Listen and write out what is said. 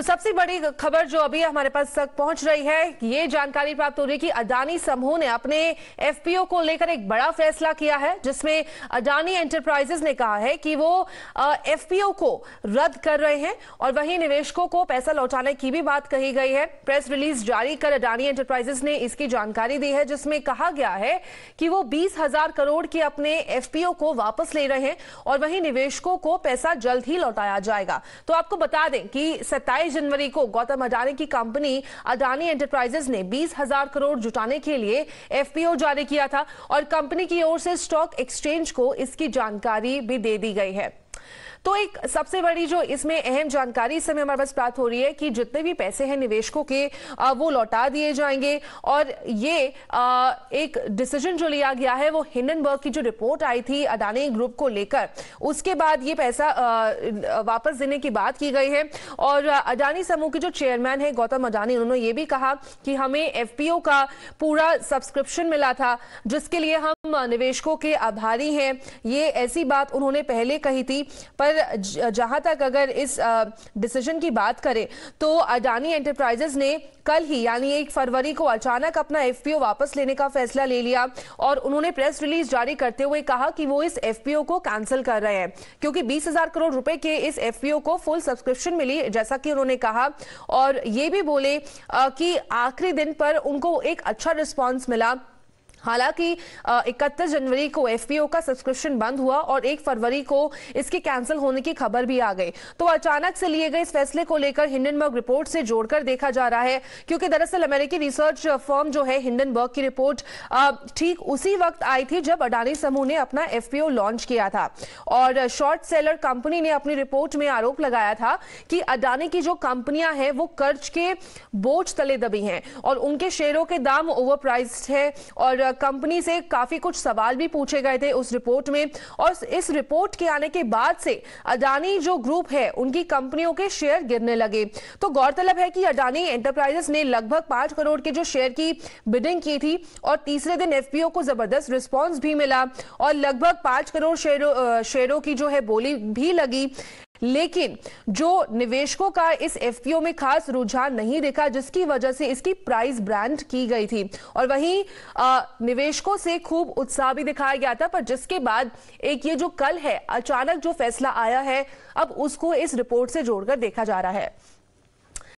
तो सबसे बड़ी खबर जो अभी हमारे पास तक पहुंच रही है ये जानकारी प्राप्त हो रही है कि अडानी समूह ने अपने एफपीओ को लेकर एक बड़ा फैसला किया है जिसमें अडानी एंटरप्राइजेस ने कहा है कि वो एफपीओ को रद्द कर रहे हैं और वहीं निवेशकों को पैसा लौटाने की भी बात कही गई है प्रेस रिलीज जारी कर अडानी एंटरप्राइजेस ने इसकी जानकारी दी है जिसमें कहा गया है कि वो बीस करोड़ के अपने एफपीओ को वापस ले रहे हैं और वहीं निवेशकों को पैसा जल्द ही लौटाया जाएगा तो आपको बता दें कि सत्ताईस 22 जनवरी को गौतम अडानी की कंपनी अडानी एंटरप्राइजेस ने बीस हजार करोड़ जुटाने के लिए एफपीओ जारी किया था और कंपनी की ओर से स्टॉक एक्सचेंज को इसकी जानकारी भी दे दी गई है तो एक सबसे बड़ी जो इसमें अहम जानकारी इस समय हमारे पास प्राप्त हो रही है कि जितने भी पैसे हैं निवेशकों के वो लौटा दिए जाएंगे और ये एक डिसीजन जो लिया गया है वो हिंडनबर्ग की जो रिपोर्ट आई थी अडानी ग्रुप को लेकर उसके बाद ये पैसा वापस देने की बात की गई है और अडानी समूह के जो चेयरमैन है गौतम अडानी उन्होंने ये भी कहा कि हमें एफपीओ का पूरा सब्सक्रिप्शन मिला था जिसके लिए हम निवेशकों के आभारी हैं ये ऐसी बात उन्होंने पहले कही थी पर पर जहां तक अगर इस डिसीजन की बात करें तो अडानी एंटरप्राइजेस ने कल ही यानी एक फरवरी को अचानक अपना एफपीओ वापस लेने का फैसला ले लिया और उन्होंने प्रेस रिलीज जारी करते हुए कहा कि वो इस एफपीओ को कैंसिल कर रहे हैं क्योंकि बीस हजार करोड़ रुपए के इस एफपीओ को फुल सब्सक्रिप्शन मिली जैसा कि उन्होंने कहा और ये भी बोले कि आखिरी दिन पर उनको एक अच्छा रिस्पॉन्स मिला हालांकि इकहत्तर जनवरी को एफपीओ का सब्सक्रिप्शन बंद हुआ और एक फरवरी को इसके कैंसिल होने की खबर भी आ गई तो अचानक से लिए गए इस फैसले को लेकर हिंडनबर्ग रिपोर्ट से जोड़कर देखा जा रहा है क्योंकि दरअसल अमेरिकी रिसर्च फर्म जो है हिंडनबर्ग की रिपोर्ट ठीक उसी वक्त आई थी जब अडानी समूह ने अपना एफ लॉन्च किया था और शॉर्ट सेलर कंपनी ने अपनी रिपोर्ट में आरोप लगाया था कि अडानी की जो कंपनियां हैं वो कर्ज के बोझ तले दबी हैं और उनके शेयरों के दाम ओवर है और कंपनी से काफी कुछ सवाल भी पूछे गए थे उस रिपोर्ट में और इस रिपोर्ट के आने के बाद से अडानी जो ग्रुप है उनकी कंपनियों के शेयर गिरने लगे तो गौरतलब है कि अडानी एंटरप्राइजेस ने लगभग पांच करोड़ के जो शेयर की बिडिंग की थी और तीसरे दिन एफपीओ को जबरदस्त रिस्पॉन्स भी मिला और लगभग पांच करोड़ शेयरों शेयरों की जो है बोली भी लगी लेकिन जो निवेशकों का इस एफपीओ में खास रुझान नहीं देखा जिसकी वजह से इसकी प्राइस ब्रांड की गई थी और वहीं निवेशकों से खूब उत्साह भी दिखाया गया था पर जिसके बाद एक ये जो कल है अचानक जो फैसला आया है अब उसको इस रिपोर्ट से जोड़कर देखा जा रहा है